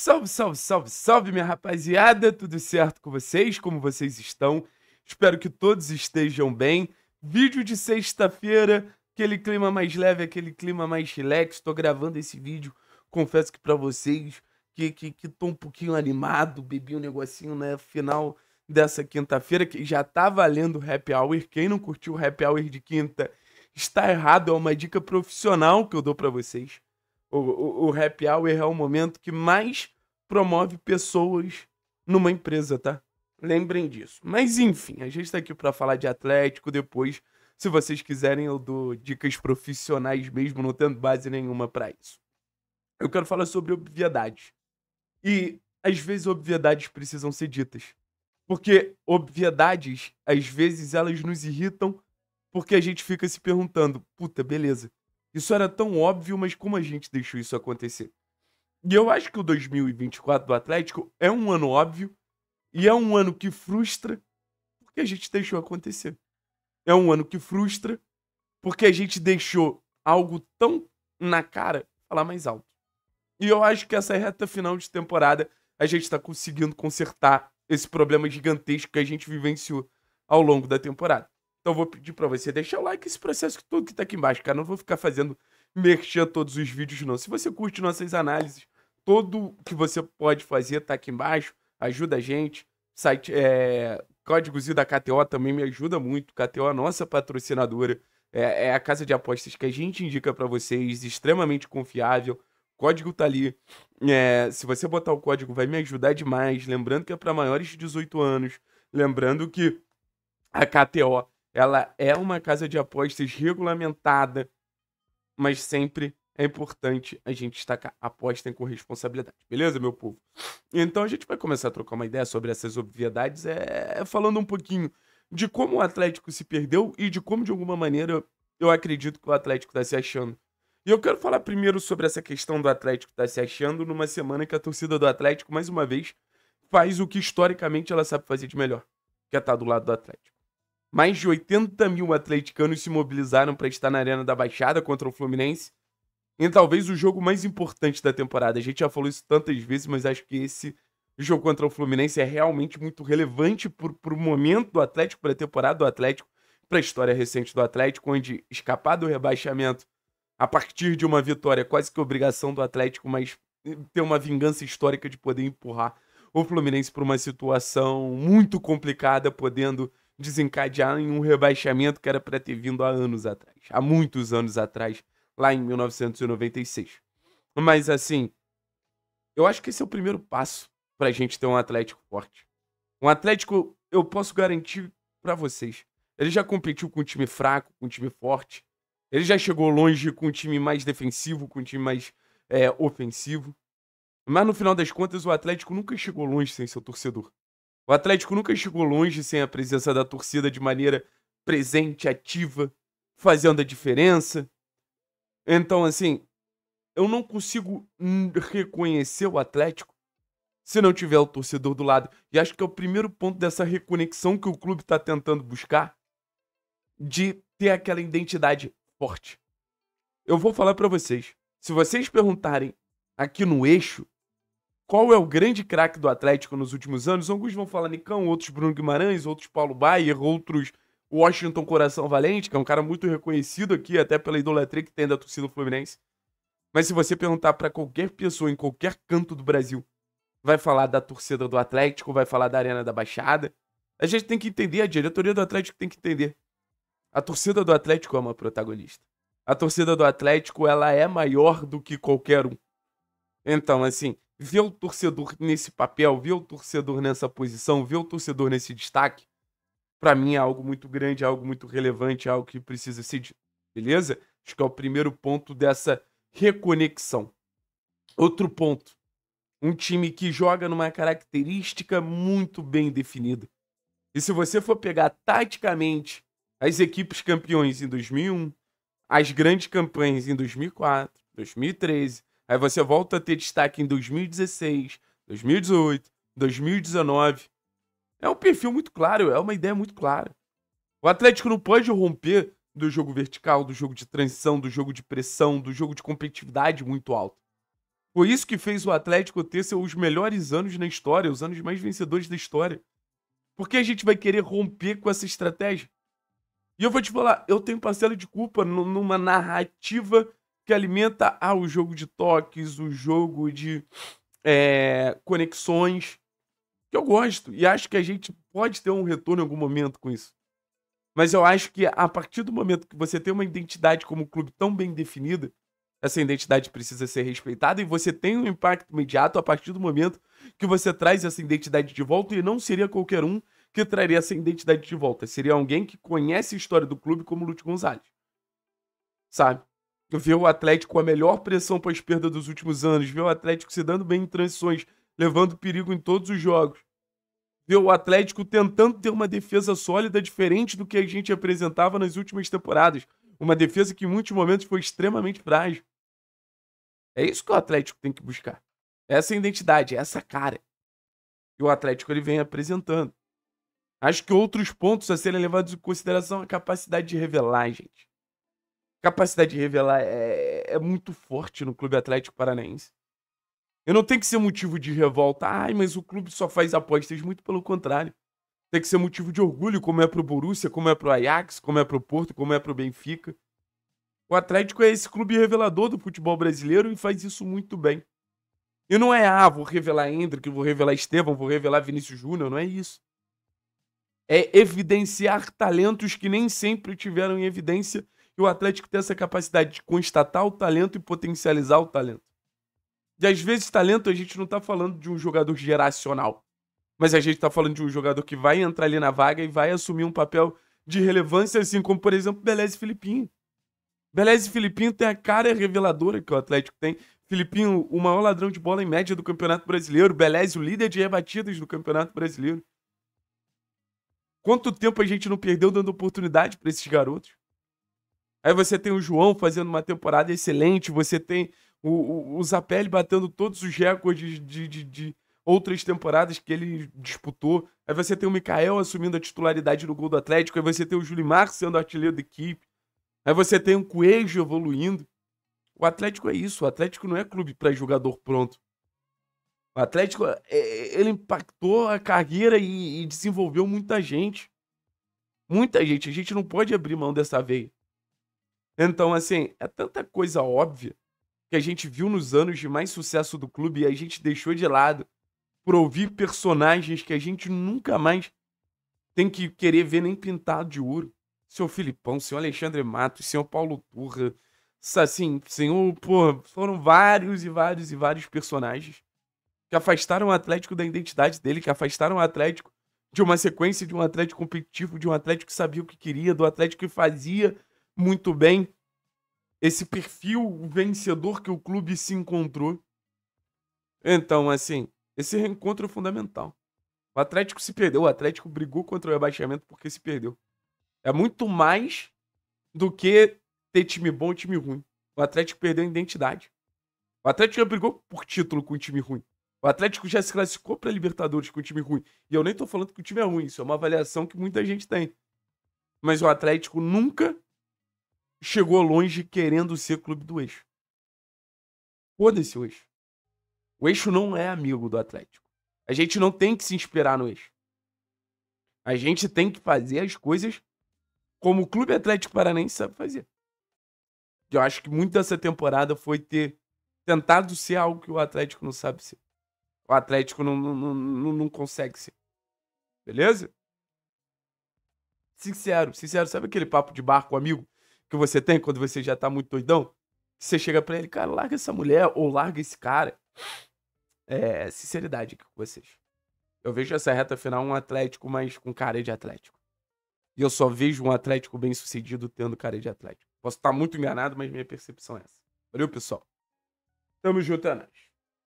Salve, salve, salve, salve, minha rapaziada! Tudo certo com vocês? Como vocês estão? Espero que todos estejam bem. Vídeo de sexta-feira, aquele clima mais leve, aquele clima mais relax. Estou gravando esse vídeo, confesso que para vocês que, que, que tô um pouquinho animado, bebi um negocinho né? final dessa quinta-feira, que já tá valendo happy hour. Quem não curtiu o happy hour de quinta está errado, é uma dica profissional que eu dou para vocês o, o, o happy hour é o momento que mais promove pessoas numa empresa, tá? Lembrem disso. Mas enfim, a gente está aqui para falar de Atlético. Depois, se vocês quiserem, eu dou dicas profissionais mesmo, não tendo base nenhuma para isso. Eu quero falar sobre obviedades. E às vezes obviedades precisam ser ditas. Porque obviedades, às vezes, elas nos irritam porque a gente fica se perguntando: puta, beleza, isso era tão óbvio, mas como a gente deixou isso acontecer? E eu acho que o 2024 do Atlético é um ano óbvio e é um ano que frustra porque a gente deixou acontecer. É um ano que frustra porque a gente deixou algo tão na cara falar mais alto. E eu acho que essa reta final de temporada a gente está conseguindo consertar esse problema gigantesco que a gente vivenciou ao longo da temporada. Então vou pedir para você deixar o like esse processo todo que tá aqui embaixo, cara. Não vou ficar fazendo mexer todos os vídeos, não. Se você curte nossas análises, tudo que você pode fazer tá aqui embaixo. Ajuda a gente. Site, é, códigozinho da KTO também me ajuda muito. KTO é nossa patrocinadora. É, é a casa de apostas que a gente indica para vocês, extremamente confiável. O código tá ali. É, se você botar o código, vai me ajudar demais. Lembrando que é para maiores de 18 anos. Lembrando que a KTO ela é uma casa de apostas regulamentada, mas sempre é importante a gente destacar apostem com responsabilidade, beleza, meu povo? Então a gente vai começar a trocar uma ideia sobre essas obviedades, é, falando um pouquinho de como o Atlético se perdeu e de como, de alguma maneira, eu acredito que o Atlético está se achando. E eu quero falar primeiro sobre essa questão do Atlético estar tá se achando numa semana que a torcida do Atlético, mais uma vez, faz o que historicamente ela sabe fazer de melhor, que é estar tá do lado do Atlético. Mais de 80 mil atleticanos se mobilizaram para estar na Arena da Baixada contra o Fluminense. Em talvez o jogo mais importante da temporada. A gente já falou isso tantas vezes, mas acho que esse jogo contra o Fluminense é realmente muito relevante para o momento do Atlético, para a temporada do Atlético, para a história recente do Atlético, onde escapar do rebaixamento a partir de uma vitória é quase que obrigação do Atlético, mas ter uma vingança histórica de poder empurrar o Fluminense para uma situação muito complicada, podendo desencadear em um rebaixamento que era para ter vindo há anos atrás, há muitos anos atrás, lá em 1996. Mas assim, eu acho que esse é o primeiro passo para a gente ter um Atlético forte. Um Atlético, eu posso garantir para vocês, ele já competiu com um time fraco, com um time forte. Ele já chegou longe com um time mais defensivo, com um time mais é, ofensivo. Mas no final das contas, o Atlético nunca chegou longe sem seu torcedor. O Atlético nunca chegou longe sem a presença da torcida de maneira presente, ativa, fazendo a diferença. Então, assim, eu não consigo reconhecer o Atlético se não tiver o torcedor do lado. E acho que é o primeiro ponto dessa reconexão que o clube está tentando buscar de ter aquela identidade forte. Eu vou falar para vocês. Se vocês perguntarem aqui no eixo qual é o grande craque do Atlético nos últimos anos? Alguns vão falar Nicão, outros Bruno Guimarães, outros Paulo Baier, outros Washington Coração Valente, que é um cara muito reconhecido aqui, até pela idolatria que tem da torcida fluminense. Mas se você perguntar para qualquer pessoa em qualquer canto do Brasil, vai falar da torcida do Atlético, vai falar da Arena da Baixada. A gente tem que entender, a diretoria do Atlético tem que entender. A torcida do Atlético é uma protagonista. A torcida do Atlético, ela é maior do que qualquer um. Então, assim, ver o torcedor nesse papel, ver o torcedor nessa posição, ver o torcedor nesse destaque, para mim é algo muito grande, é algo muito relevante, é algo que precisa ser dito. Beleza? Acho que é o primeiro ponto dessa reconexão. Outro ponto. Um time que joga numa característica muito bem definida. E se você for pegar taticamente as equipes campeões em 2001, as grandes campanhas em 2004, 2013, Aí você volta a ter destaque em 2016, 2018, 2019. É um perfil muito claro, é uma ideia muito clara. O Atlético não pode romper do jogo vertical, do jogo de transição, do jogo de pressão, do jogo de competitividade muito alto. Foi isso que fez o Atlético ter seus melhores anos na história, os anos mais vencedores da história. Por que a gente vai querer romper com essa estratégia? E eu vou te falar, eu tenho parcela de culpa numa narrativa que alimenta ah, o jogo de toques, o jogo de é, conexões, que eu gosto e acho que a gente pode ter um retorno em algum momento com isso. Mas eu acho que a partir do momento que você tem uma identidade como clube tão bem definida, essa identidade precisa ser respeitada e você tem um impacto imediato a partir do momento que você traz essa identidade de volta e não seria qualquer um que traria essa identidade de volta. Seria alguém que conhece a história do clube como Lute Gonzalez. Sabe? ver o Atlético com a melhor pressão para perda dos últimos anos, ver o Atlético se dando bem em transições, levando perigo em todos os jogos, ver o Atlético tentando ter uma defesa sólida diferente do que a gente apresentava nas últimas temporadas, uma defesa que em muitos momentos foi extremamente frágil. É isso que o Atlético tem que buscar. É essa identidade, é essa cara que o Atlético ele vem apresentando. Acho que outros pontos a serem levados em consideração é a capacidade de revelar, gente capacidade de revelar é, é muito forte no Clube Atlético Paranaense. Eu não tem que ser motivo de revolta. Ai, mas o clube só faz apostas. Muito pelo contrário. Tem que ser motivo de orgulho, como é pro Borussia, como é pro Ajax, como é pro Porto, como é pro Benfica. O Atlético é esse clube revelador do futebol brasileiro e faz isso muito bem. E não é, ah, vou revelar Hendrick, vou revelar Estevam, vou revelar Vinícius Júnior, não é isso. É evidenciar talentos que nem sempre tiveram em evidência e o Atlético tem essa capacidade de constatar o talento e potencializar o talento. E às vezes, talento, a gente não tá falando de um jogador geracional. Mas a gente tá falando de um jogador que vai entrar ali na vaga e vai assumir um papel de relevância, assim como, por exemplo, Beleza e Filipinho. Beleza e Filipinho tem a cara reveladora que o Atlético tem. Filipinho, o maior ladrão de bola em média do Campeonato Brasileiro. Beleza, o líder de rebatidas do Campeonato Brasileiro. Quanto tempo a gente não perdeu dando oportunidade para esses garotos? Aí você tem o João fazendo uma temporada excelente, você tem o, o, o Zapelli batendo todos os recordes de, de, de outras temporadas que ele disputou. Aí você tem o Mikael assumindo a titularidade no gol do Atlético. Aí você tem o Julimar sendo artilheiro da equipe. Aí você tem o Coelho evoluindo. O Atlético é isso. O Atlético não é clube para jogador pronto. O Atlético, é, ele impactou a carreira e, e desenvolveu muita gente. Muita gente. A gente não pode abrir mão dessa veia. Então, assim, é tanta coisa óbvia que a gente viu nos anos de mais sucesso do clube e a gente deixou de lado por ouvir personagens que a gente nunca mais tem que querer ver nem pintado de ouro. Senhor Filipão, senhor Alexandre Matos, senhor Paulo Turra, assim, senhor, pô, foram vários e vários e vários personagens que afastaram o Atlético da identidade dele, que afastaram o Atlético de uma sequência de um Atlético competitivo, de um Atlético que sabia o que queria, do Atlético que fazia muito bem esse perfil vencedor que o clube se encontrou. Então, assim, esse reencontro é fundamental. O Atlético se perdeu, o Atlético brigou contra o rebaixamento porque se perdeu. É muito mais do que ter time bom e time ruim. O Atlético perdeu a identidade. O Atlético já brigou por título com o time ruim. O Atlético já se classificou para Libertadores com o time ruim. E eu nem tô falando que o time é ruim, isso é uma avaliação que muita gente tem. Mas o Atlético nunca chegou longe querendo ser clube do eixo. Foda-se o eixo. O eixo não é amigo do Atlético. A gente não tem que se inspirar no eixo. A gente tem que fazer as coisas como o Clube Atlético Paranaense sabe fazer. Eu acho que muito dessa temporada foi ter tentado ser algo que o Atlético não sabe ser. O Atlético não, não, não, não consegue ser. Beleza? Sincero, sincero. Sabe aquele papo de bar com amigo? que você tem quando você já tá muito doidão, você chega para ele, cara, larga essa mulher ou larga esse cara. É, sinceridade aqui com vocês. Eu vejo essa reta final um Atlético, mas com cara de Atlético. E eu só vejo um Atlético bem sucedido tendo cara de Atlético. Posso estar muito enganado, mas minha percepção é essa. Valeu, pessoal. Tamo junto, Anas. É